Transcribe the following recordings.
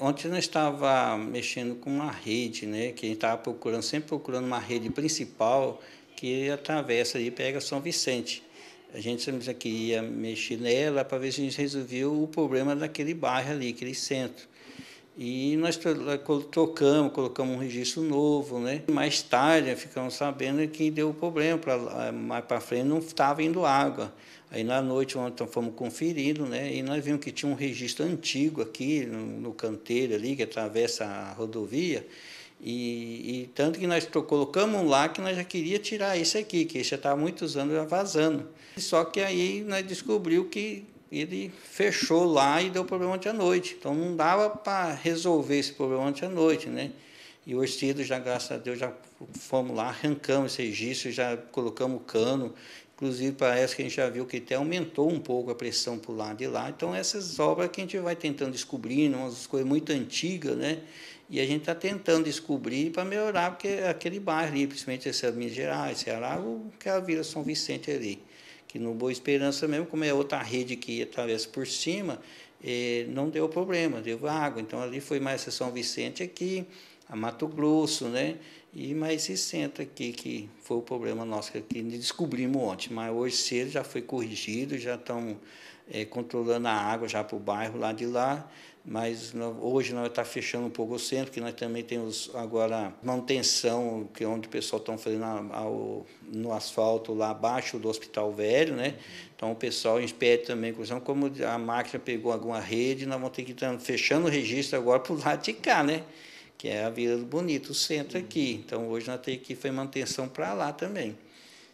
Ontem nós estava mexendo com uma rede, né? Que a gente estava procurando, sempre procurando uma rede principal que atravessa e pega São Vicente. A gente sempre queria mexer nela para ver se a gente resolveu o problema daquele bairro ali, aquele centro. E nós trocamos, eh, colocamos um registro novo, né? Mais tarde ficamos sabendo que deu problema, pra, eh, mais para frente não estava indo água. Aí na noite ontem fomos conferindo, né? E nós vimos que tinha um registro antigo aqui no, no canteiro ali, que atravessa a rodovia. E, e tanto que nós colocamos lá que nós já queria tirar isso aqui, que já estava muitos anos já vazando. Só que aí nós descobriu que ele fechou lá e deu problema ontem à noite. Então não dava para resolver esse problema ontem à noite, né? E hoje cedo já, graças a Deus, já fomos lá, arrancamos esse registro, já colocamos o cano. Inclusive, parece que a gente já viu que até aumentou um pouco a pressão para o lado de lá. Então, essas obras que a gente vai tentando descobrir, né? umas coisas muito antigas, né? E a gente está tentando descobrir para melhorar porque aquele bairro ali, principalmente esse Minas Gerais, Ceará, aquela é Vila São Vicente ali que no Boa Esperança mesmo, como é outra rede que atravessa por cima, eh, não deu problema, deu água. Então ali foi mais a São Vicente aqui, a Mato Grosso, né? E esse centro aqui, que foi o problema nosso que descobrimos ontem, mas hoje cedo já foi corrigido, já estão é, controlando a água já para o bairro lá de lá, mas hoje nós está fechando um pouco o centro, que nós também temos agora manutenção, que é onde o pessoal está fazendo ao, no asfalto lá abaixo do Hospital Velho, né? Então o pessoal inspeita também, como a máquina pegou alguma rede, nós vamos ter que estar fechando o registro agora para o lado de cá, né? que é a Vila do Bonito, o centro aqui. Uhum. Então, hoje nós temos que fazer manutenção para lá também.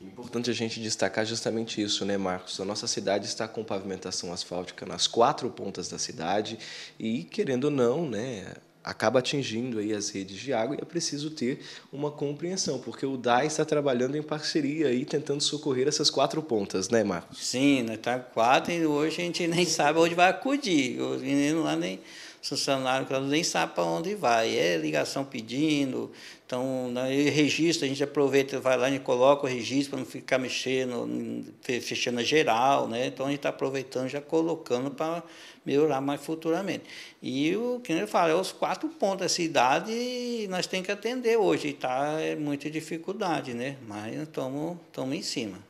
Importante a gente destacar justamente isso, né, Marcos? A nossa cidade está com pavimentação asfáltica nas quatro pontas da cidade e, querendo ou não, né, acaba atingindo aí as redes de água e é preciso ter uma compreensão, porque o DAI está trabalhando em parceria aí, tentando socorrer essas quatro pontas, né, Marcos? Sim, nós né, estamos tá quatro e hoje a gente nem sabe onde vai acudir. Os meninos lá nem funcionário que nem sabe para onde vai. É ligação pedindo, então né, registro, a gente aproveita, vai lá e coloca o registro para não ficar mexendo, fechando a geral, né? Então a gente está aproveitando, já colocando para melhorar mais futuramente. E o que ele fala, é os quatro pontos da cidade nós temos que atender hoje. Está é muita dificuldade, né? Mas estamos em cima.